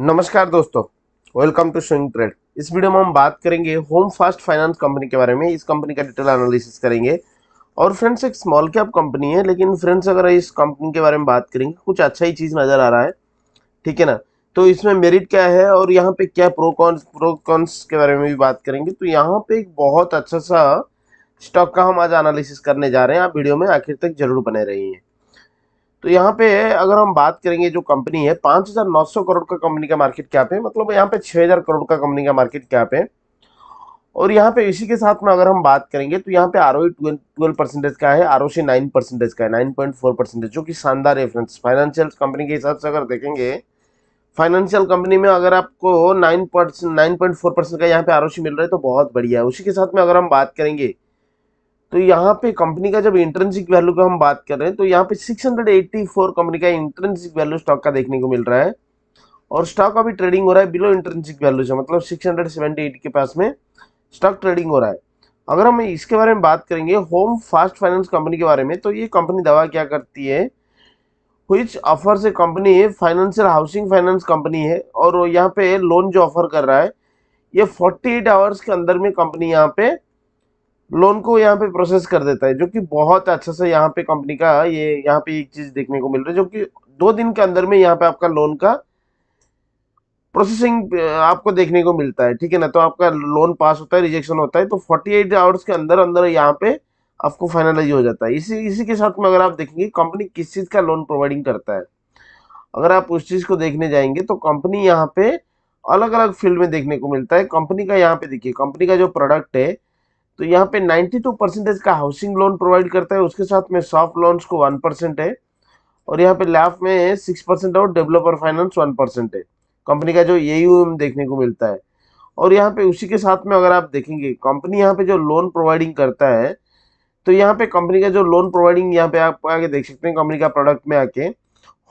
नमस्कार दोस्तों welcome to swing trade इस वीडियो में हम बात करेंगे होम फास्ट फाइनेंस कंपनी के बारे में इस कंपनी का डिटेल एनालिसिस करेंगे और फ्रेंड्स एक स्मॉल कैप कंपनी है लेकिन फ्रेंड्स अगर इस कंपनी के बारे में बात करेंगे कुछ अच्छा ही चीज़ नज़र आ रहा है ठीक है ना तो इसमें मेरिट क्या है और यहाँ पे क्या प्रोकॉन्स प्रोकॉन्स के बारे में भी बात करेंगे तो यहाँ पे एक बहुत अच्छा सा स्टॉक का हम आज एनालिसिस करने जा रहे हैं आप वीडियो में आखिर तक जरूर बने रहिए तो यहाँ पे अगर हम बात करेंगे जो कंपनी है 5,900 करोड़ का कंपनी का मार्केट कैप है मतलब यहाँ पे 6,000 करोड़ का कंपनी का मार्केट कैप है और यहाँ पे इसी के साथ में अगर हम बात करेंगे तो यहाँ पे R O e twelve percentage का है R O C nine percentage का है नाइन पॉइंट फोर परसेंटेज जो कि शानदार है फ्रेंड्स फाइनेंशियल कंपनी के हिसाब से अगर देखेंगे फाइनेंशियल कंपनी में अगर आपको nine percent nine point four percent का यहाँ पे आर ओ सी मिल रहा है तो बहुत बढ़िया है उसी के साथ में अगर हम बात करेंगे तो यहाँ पे कंपनी का जब इंटरनशिक वैल्यू की हम बात कर रहे हैं तो यहाँ पे 684 कंपनी का इंटरनशिक वैल्यू स्टॉक का देखने को मिल रहा है और स्टॉक अभी ट्रेडिंग हो रहा है बिलो इंटरनशिक वैल्यू से मतलब 678 के पास में स्टॉक ट्रेडिंग हो रहा है अगर हम इसके बारे में बात करेंगे होम फास्ट फाइनेंस कंपनी के बारे में तो ये कंपनी दवा क्या करती है विच ऑफर से कंपनी है फाइनेंशियल हाउसिंग फाइनेंस कंपनी है और यहाँ पे लोन जो ऑफर कर रहा है ये फोर्टी आवर्स के अंदर में कंपनी यहाँ पे लोन को यहाँ पे प्रोसेस कर देता है जो कि बहुत अच्छा से यहाँ पे कंपनी का ये यहाँ पे एक चीज देखने को मिल रहा है जो कि दो दिन के अंदर में यहाँ पे आपका लोन का प्रोसेसिंग आपको देखने को मिलता है ठीक है ना तो आपका लोन पास होता है रिजेक्शन होता है तो 48 एट आवर्स के अंदर अंदर यहाँ पे आपको फाइनलाइज हो जाता है इसी इसी के साथ में अगर आप देखेंगे कंपनी किस चीज़ का लोन प्रोवाइडिंग करता है अगर आप उस चीज़ को देखने जाएंगे तो कंपनी यहाँ पे अलग अलग फील्ड में देखने को मिलता है कंपनी का यहाँ पे देखिए कंपनी का जो प्रोडक्ट है तो यहाँ पे 92 परसेंटेज का हाउसिंग लोन प्रोवाइड करता है उसके साथ में सॉफ्ट लोन्स को वन परसेंट है और यहाँ पे लाभ में सिक्स परसेंट और डेवलपर फाइनेंस वन परसेंट है कंपनी का जो ए देखने को मिलता है और यहाँ पे उसी के साथ में अगर आप देखेंगे कंपनी यहाँ पे जो लोन प्रोवाइडिंग करता है तो यहाँ पे कंपनी का जो लोन प्रोवाइडिंग यहाँ पे आप आगे देख सकते हैं कंपनी का प्रोडक्ट में आके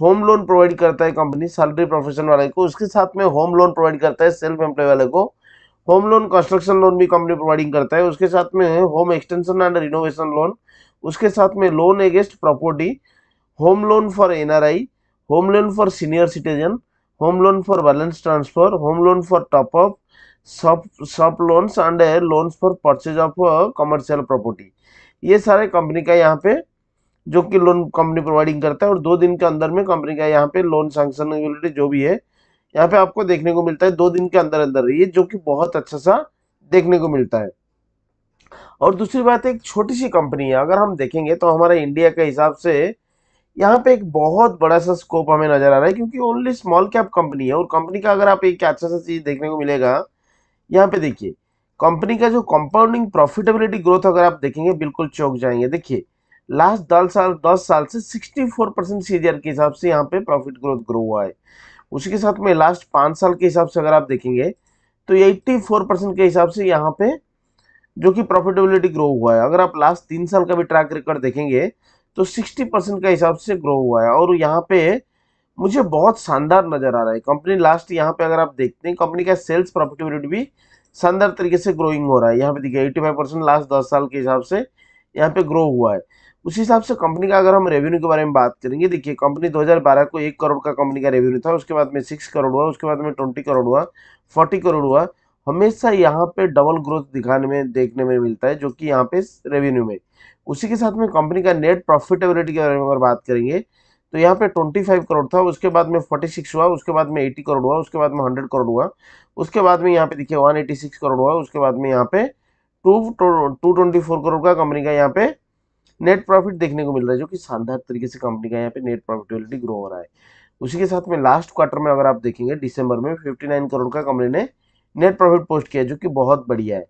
होम लोन प्रोवाइड करता है कंपनी सैलरी प्रोफेशन वाले को उसके साथ में होम लोन प्रोवाइड करता है सेल्फ एम्प्लॉय वाले को होम लोन कंस्ट्रक्शन लोन भी कंपनी प्रोवाइडिंग करता है उसके साथ में home extension and renovation loan उसके साथ में loan against property home loan for NRI home loan for senior citizen home loan for balance transfer home loan for top up सब loans and loans for purchase of commercial property ये सारे company का यहाँ पे जो कि लोन कंपनी प्रोवाइडिंग करता है और दो दिन के अंदर में कंपनी का यहाँ पे लोन सैंक्शन जो भी है यहाँ पे आपको देखने को मिलता है दो दिन के अंदर अंदर ये जो कि बहुत अच्छा सा देखने को मिलता है और दूसरी बात एक छोटी सी कंपनी है अगर हम देखेंगे तो हमारा इंडिया के हिसाब से यहाँ पे एक बहुत बड़ा सा स्कोप हमें नज़र आ रहा है क्योंकि ओनली स्मॉल कैप कंपनी है और कंपनी का अगर आप एक अच्छा सा चीज़ देखने को मिलेगा यहाँ पे देखिए कंपनी का जो कंपाउंडिंग प्रॉफिटेबिलिटी ग्रोथ अगर आप देखेंगे बिल्कुल चौक जाएंगे देखिए लास्ट दस साल दस साल से सिक्सटी फोर परसेंट सी के हिसाब से यहाँ पे प्रॉफिट ग्रोथ ग्रो हुआ है उसके साथ में लास्ट पाँच साल के हिसाब से अगर आप देखेंगे तो एट्टी फोर परसेंट के हिसाब से यहाँ पे जो कि प्रॉफिटेबिलिटी ग्रो हुआ है अगर आप लास्ट तीन साल का भी ट्रैक रिकॉर्ड देखेंगे तो सिक्सटी परसेंट के हिसाब से ग्रो हुआ है और यहाँ पे मुझे बहुत शानदार नज़र आ रहा है कंपनी लास्ट यहाँ पे अगर आप देखते हैं कंपनी का सेल्स प्रॉफिटेबिलिटी भी शानदार तरीके से ग्रोइंग हो रहा है यहाँ पे देखिए एट्टी परसेंट लास्ट दस साल के हिसाब से यहाँ पे ग्रो हुआ है उसी हिसाब से कंपनी का अगर हम रेवेन्यू के बारे में बात करेंगे देखिए कंपनी 2012 को एक करोड़ का कंपनी का रेवेन्यू था उसके बाद में सिक्स करोड़ हुआ उसके बाद में ट्वेंटी करोड़ हुआ फोर्टी करोड़ हुआ हमेशा यहाँ पे डबल ग्रोथ दिखाने में देखने में मिलता है जो कि यहाँ पे रेवेन्यू में उसी के साथ में कंपनी का नेट प्रॉफिटेबिलिटी के बारे में अगर बात करेंगे तो यहाँ पे 25 करोड़ था उसके बाद में 46 हुआ उसके बाद में 80 करोड़ हुआ उसके बाद में 100 करोड़ हुआ उसके बाद में यहाँ पे देखिए 186 करोड़ हुआ उसके बाद में यहाँ पे two two twenty four crore का कंपनी का यहाँ पे नेट प्रॉफिट देखने को मिल रहा है जो कि शानदार तरीके से कंपनी का यहाँ पे नेट प्रॉफिटेबिलिटी ग्रो हो रहा है उसी के साथ में लास्ट क्वार्टर में अगर आप देखेंगे दिसंबर में 59 करोड़ का कंपनी ने नेट प्रॉफिट पोस्ट किया जो कि बहुत बढ़िया है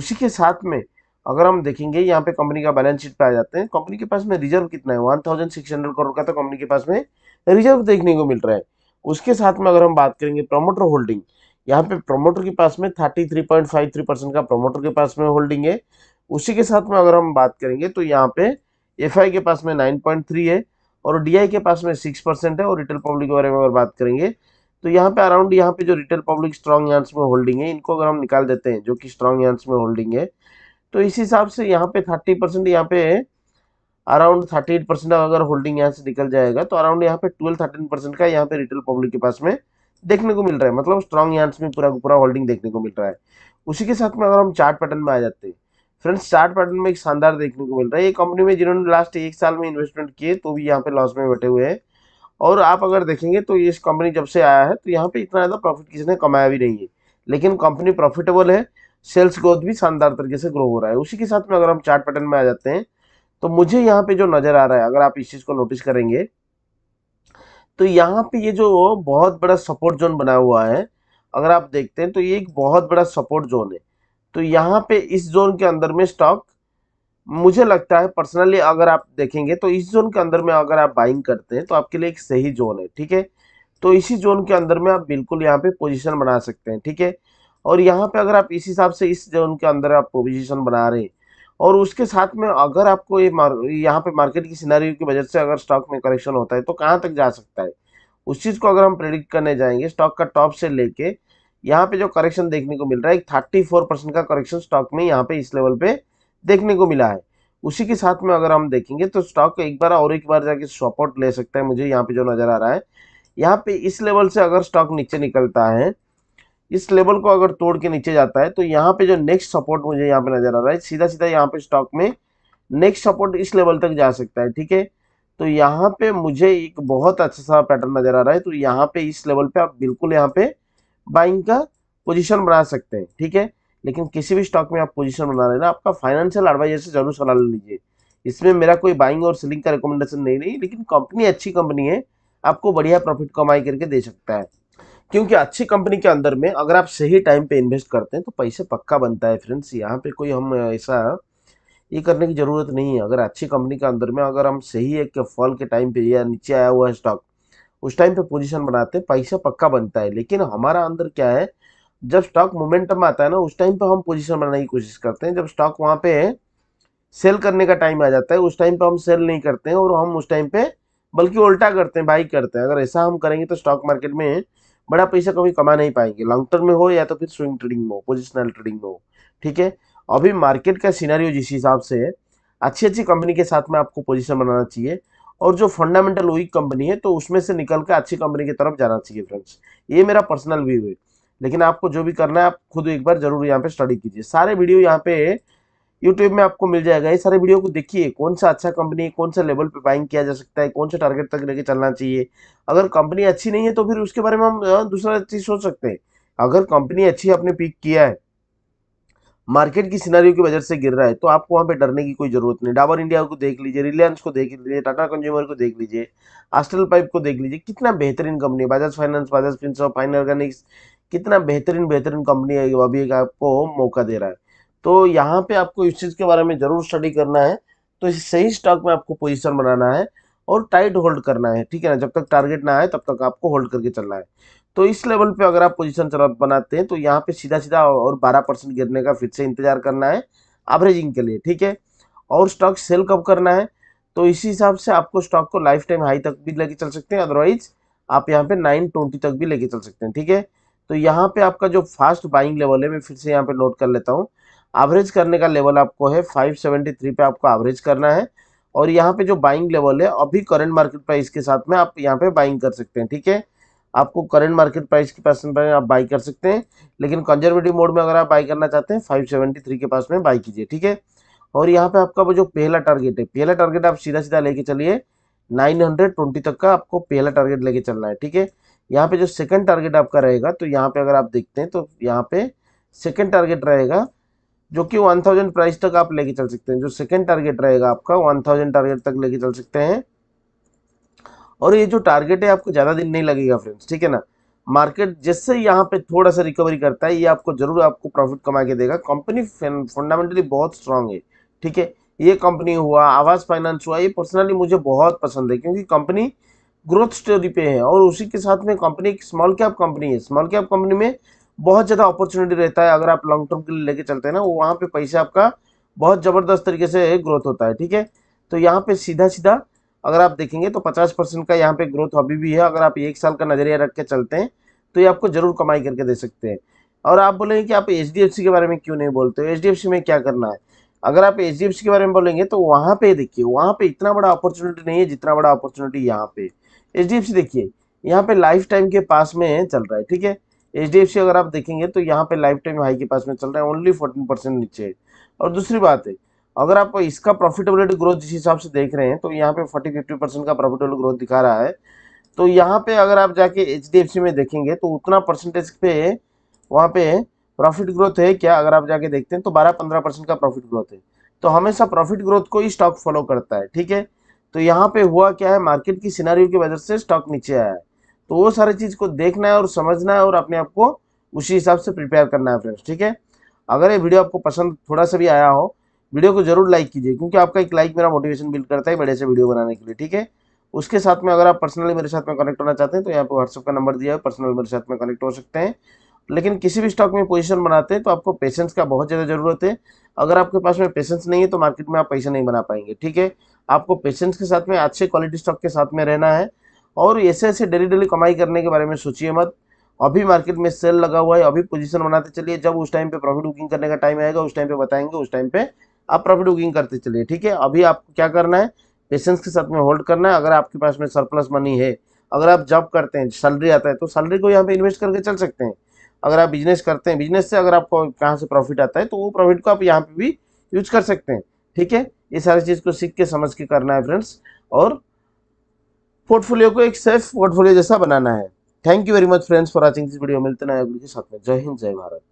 उसी के साथ में अगर हम देखेंगे यहाँ पे कंपनी का बैलेंस शीट पे आ जाते हैं कंपनी के पास में रिजर्व कितना है one thousand six hundred crore का तो कंपनी के पास में रिजर्व देखने को मिल रहा है उसके साथ में अगर हम बात करेंगे प्रमोटर होल्डिंग यहाँ पे प्रमोटर के पास में thirty three point five three percent का प्रमोटर के पास में होल्डिंग है उसी के साथ में अगर हम बात करेंगे तो यहाँ पे एफ के पास में नाइन है और डी के पास में सिक्स परसेंट है और रिटेल पब्लिक के बारे में अगर बात करेंगे तो यहाँ पे अराउंड यहाँ पे जो रिटेल पब्लिक स्ट्रॉन्ग यांस में होल्डिंग है इनको अगर हम निकाल देते हैं जो कि स्ट्रॉन्ग यांस में होल्डिंग है तो इस हिसाब से यहाँ पे थर्टी परसेंट यहाँ पे अराउंड थर्टी एट परसेंट अगर होल्डिंग यहाँ से निकल जाएगा तो अराउंड यहाँ पे ट्वेल्व थर्टीन परसेंट का यहाँ पे रिटेल पब्लिक के पास में देखने को मिल रहा है मतलब स्ट्रॉन्ग यांस में पूरा पूरा होल्डिंग देखने को मिल रहा है उसी के साथ में अगर हम चार्ट पैटर्न में आ जाते हैं फ्रेंड्स चार्ट पैटर्न में एक शानदार देखने को मिल रहा है ये कंपनी में जिन्होंने लास्ट एक साल में इन्वेस्टमेंट किए तो भी यहाँ पे लॉस में बैठे हुए हैं और आप अगर देखेंगे तो ये इस कंपनी जब से आया है तो यहाँ पे इतना ज़्यादा प्रॉफिट किसी ने कमाया भी नहीं है लेकिन कंपनी प्रॉफिटेबल है सेल्स ग्रोथ भी शानदार तरीके से ग्रो हो रहा है उसी के साथ में अगर हम चार्ट पैटर्न में आ जाते हैं तो मुझे यहाँ पे जो नज़र आ रहा है अगर आप इस चीज़ को नोटिस करेंगे तो यहाँ पे ये जो बहुत बड़ा सपोर्ट जोन बना हुआ है अगर आप देखते हैं तो ये एक बहुत बड़ा सपोर्ट जोन है तो यहाँ पे इस जोन के अंदर में स्टॉक मुझे लगता है पर्सनली अगर आप देखेंगे तो इस जोन के अंदर में अगर आप बाइंग करते हैं तो आपके लिए एक सही जोन है ठीक है तो इसी जोन के अंदर में आप बिल्कुल यहाँ पे पोजीशन बना सकते हैं ठीक है और यहाँ पे अगर आप इस हिसाब से इस जोन के अंदर आप पोजीशन बना रहे हैं और उसके साथ में अगर आपको ये यहाँ पे मार्केट की सीनारी की वजह से अगर स्टॉक में करेक्शन होता है तो कहाँ तक जा सकता है उस चीज़ को अगर हम प्रेडिक्ट करने जाएंगे स्टॉक का टॉप से लेके यहाँ पे जो करेक्शन देखने को मिल रहा है थर्टी फोर परसेंट का करेक्शन स्टॉक में यहाँ पे इस लेवल पे देखने को मिला है उसी के साथ में अगर हम देखेंगे तो स्टॉक एक बार और एक बार जाके सपोर्ट ले सकता है मुझे यहाँ पे जो नज़र आ रहा है यहाँ पे इस लेवल से अगर स्टॉक नीचे निकलता है इस लेवल को अगर तोड़ के नीचे जाता है तो यहाँ पे जो नेक्स्ट सपोर्ट मुझे यहाँ पे नज़र आ रहा है सीधा सीधा यहाँ पे स्टॉक में नेक्स्ट सपोर्ट इस लेवल तक जा सकता है ठीक है तो यहाँ पे मुझे एक बहुत अच्छा सा पैटर्न नज़र आ रहा है तो यहाँ पे इस लेवल पे आप बिल्कुल यहाँ पे बाइंग का पोजीशन बना सकते हैं ठीक है लेकिन किसी भी स्टॉक में आप पोजीशन बना रहे ना आपका फाइनेंशियल एडवाइजर से जरूर सलाह लीजिए इसमें मेरा कोई बाइंग और सेलिंग का रिकमेंडेशन नहीं रही लेकिन कंपनी अच्छी कंपनी है आपको बढ़िया प्रॉफिट कमाई करके दे सकता है क्योंकि अच्छी कंपनी के अंदर में अगर आप सही टाइम पर इन्वेस्ट करते हैं तो पैसे पक्का बनता है फ्रेंड्स यहाँ पर कोई हम ऐसा ये करने की ज़रूरत नहीं है अगर अच्छी कंपनी के अंदर में अगर हम सही एक फॉल के टाइम पे या नीचे आया हुआ है स्टॉक उस टाइम पे पोजीशन बनाते हैं पैसा पक्का बनता है लेकिन हमारा अंदर क्या है जब स्टॉक मोमेंटम आता है ना उस टाइम पे हम पोजीशन बनाने की कोशिश करते हैं जब स्टॉक वहाँ पे है सेल करने का टाइम आ जाता है उस टाइम पे हम सेल नहीं करते हैं और हम उस टाइम पे बल्कि उल्टा करते हैं बाई करते हैं अगर ऐसा हम करेंगे तो स्टॉक मार्केट में बड़ा पैसा कभी कमा नहीं पाएंगे लॉन्ग टर्म में हो या तो फिर स्विंग ट्रेडिंग में हो पोजिशनल ट्रेडिंग में हो ठीक है अभी मार्केट का सीनारियो जिस हिसाब से अच्छी अच्छी कंपनी के साथ में आपको पोजिशन बनाना चाहिए और जो फंडामेंटल वीक कंपनी है तो उसमें से निकल कर अच्छी कंपनी की तरफ जाना चाहिए फ्रेंड्स ये मेरा पर्सनल व्यू है लेकिन आपको जो भी करना है आप खुद एक बार जरूर यहाँ पे स्टडी कीजिए सारे वीडियो यहाँ पे यूट्यूब में आपको मिल जाएगा ये सारे वीडियो को देखिए कौन सा अच्छा कंपनी है कौन सा लेवल पे बाइंग किया जा सकता है कौन सा टारगेट तक लेके चलना चाहिए अगर कंपनी अच्छी नहीं है तो फिर उसके बारे में हम दूसरा चीज़ सोच सकते हैं अगर कंपनी अच्छी अपने पिक किया है मार्केट की सिनारियों की वजह से गिर रहा है तो आपको वहाँ पे डरने की कोई ज़रूरत नहीं डाबर इंडिया को देख लीजिए रिलायंस को देख लीजिए टाटा कंज्यूमर को देख लीजिए आस्ट्रल पाइप को देख लीजिए कितना बेहतरीन कंपनी है Bajaj Finance Bajaj Finserv Fine Organics कितना बेहतरीन बेहतरीन कंपनी है अभी आपको मौका दे रहा है तो यहाँ पे आपको इस चीज़ के बारे में ज़रूर स्टडी करना है तो सही स्टॉक में आपको पोजिशन बनाना है और टाइट होल्ड करना है ठीक है ना जब तक टारगेट ना आए तब तक आपको होल्ड करके चलना है तो इस लेवल पे अगर आप पोजीशन चला बनाते हैं तो यहाँ पे सीधा सीधा और 12 परसेंट गिरने का फिर से इंतजार करना है एवरेजिंग के लिए ठीक है और स्टॉक सेल कब करना है तो इसी हिसाब से आपको स्टॉक को लाइफ टाइम हाई तक भी लेके चल सकते हैं अदरवाइज आप यहाँ पे नाइन ट्वेंटी तक भी लेके चल सकते हैं ठीक है तो यहाँ पे आपका जो फास्ट बाइंग लेवल है मैं फिर से यहाँ पे नोट कर लेता हूँ एवरेज करने का लेवल आपको है फाइव सेवेंटी थ्री पे आपको एवरेज करना है और यहाँ पे जो बाइंग लेवल है अभी करंट मार्केट प्राइस के साथ में आप यहाँ पे बाइंग कर सकते हैं ठीक है आपको करेंट मार्केट प्राइस के पास में आप बाई कर सकते हैं लेकिन कंजर्वेटिव मोड में अगर आप बाई करना चाहते हैं फाइव सेवेंटी थ्री के पास में बाई कीजिए ठीक है और यहाँ पे आपका वो जो पहला टारगेट है पहला टारगेट आप सीधा सीधा लेके चलिए नाइन हंड्रेड ट्वेंटी तक का आपको पहला टारगेट लेके चलना है ठीक है यहाँ पे जो सेकंड टारगेट आपका रहेगा तो यहाँ पे अगर आप देखते हैं तो यहाँ पे सेकंड टारगेट रहेगा जो कि थाउजेंड प्राइस तक आप लेके चल सकते हैं जो सेकेंड टारगेट रहेगा आपका थाउजेंड टारगेट तक लेके चल सकते हैं और ये जो टारगेट है आपको ज़्यादा दिन नहीं लगेगा फ्रेंड्स ठीक है ना मार्केट जैसे यहाँ पे थोड़ा सा रिकवरी करता है ये आपको जरूर आपको प्रॉफिट कमा के देगा कंपनी फंडामेंटली बहुत स्ट्रांग है ठीक है ये कंपनी हुआ आवाज़ फाइनेंस हुआ ये पर्सनली मुझे बहुत पसंद है क्योंकि कंपनी ग्रोथ स्टोरी पे है और उसी के साथ में कंपनी एक स्मॉल कैप कंपनी है स्मॉल कैप कंपनी में बहुत ज़्यादा अपॉर्चुनिटी रहता है अगर आप लॉन्ग टर्म के लिए लेके चलते हैं ना वहाँ पे पैसे आपका बहुत ज़बरदस्त तरीके से ग्रोथ होता है ठीक है तो यहाँ पे सीधा सीधा अगर आप देखेंगे तो पचास परसेंट का यहाँ पे ग्रोथ अभी भी है अगर आप एक साल का नज़रिया रख के चलते हैं तो ये आपको ज़रूर कमाई करके दे सकते हैं और आप बोलेंगे कि आप एच के बारे में क्यों नहीं बोलते हो एच में क्या करना है अगर आप एच के बारे में बोलेंगे तो वहाँ पे देखिए वहाँ पे इतना बड़ा अपॉर्चुनिटी नहीं है जितना बड़ा अपॉर्चुनिटी यहाँ पे एच देखिए यहाँ पे लाइफ टाइम के पास में चल रहा है ठीक है एच अगर आप देखेंगे तो यहाँ पे लाइफ टाइम हाई के पास में चल रहा है ओनली फोर्टीन नीचे और दूसरी बात है अगर आप इसका प्रॉफिटेबिलिटी ग्रोथ जिस हिसाब से देख रहे हैं तो यहाँ पे 40 फिफ्टी परसेंट का प्रॉफिटेबल ग्रोथ दिखा रहा है तो यहाँ पे अगर आप जाके एच में देखेंगे तो उतना परसेंटेज पे वहाँ पे प्रॉफिट ग्रोथ है क्या अगर आप जाके देखते हैं तो बारह पंद्रह परसेंट का प्रॉफिट ग्रोथ है तो हमेशा प्रॉफिट ग्रोथ को ही स्टॉक फॉलो करता है ठीक है तो यहाँ पे हुआ क्या है मार्केट की सीनारियों की वजह से स्टॉक नीचे आया है तो वो सारी चीज़ को देखना है और समझना है और अपने आप को उसी हिसाब से प्रिपेयर करना है फ्रेंड्स ठीक है अगर ये वीडियो आपको पसंद थोड़ा सा भी आया हो वीडियो को जरूर लाइक कीजिए क्योंकि आपका एक लाइक मेरा मोटिवेशन बिल्ड करता है बड़े से वीडियो बनाने के लिए ठीक है उसके साथ में अगर आप पर्सनली मेरे साथ में कनेक्ट होना चाहते हैं तो यहाँ पर व्हाट्सअप का नंबर दिया है पर्सनल मेरे साथ में कनेक्ट हो सकते हैं लेकिन किसी भी स्टॉक में पोजीशन बनाते हैं तो आपको पेशेंस का बहुत ज़्यादा ज़रूरत है अगर आपके पास में पेशेंस नहीं है तो मार्केट में आप पैसे नहीं बना पाएंगे ठीक है आपको पेशेंस के साथ में अच्छे क्वालिटी स्टॉक के साथ में रहना है और ऐसे ऐसे डेली डेली कमाई करने के बारे में सोचिए मत अभी मार्केट में सेल लगा हुआ है अभी पोजिशन बनाते चलिए जब उस टाइम पे प्रॉफिट बुकिंग करने का टाइम आएगा उस टाइम पे बताएंगे उस टाइम पे आप प्रॉफिट बुकिंग करते चलिए ठीक है अभी आपको क्या करना है पेशेंस के साथ में होल्ड करना है अगर आपके पास में सरप्लस मनी है अगर आप जॉब करते हैं सैलरी आता है तो सैलरी को यहाँ पे इन्वेस्ट करके चल सकते हैं अगर आप बिजनेस करते हैं बिजनेस से अगर आपको कहाँ से प्रॉफिट आता है तो वो प्रॉफिट को आप यहाँ पे भी यूज कर सकते हैं ठीक है ये सारी चीज़ को सीख के समझ के करना है फ्रेंड्स और पोर्टफोलियो को एक सेफ पोर्टफोलियो जैसा बनाना है thank you very much friends for watching this video मिलते हैं अगली के साथ में जय हिंद जय भारत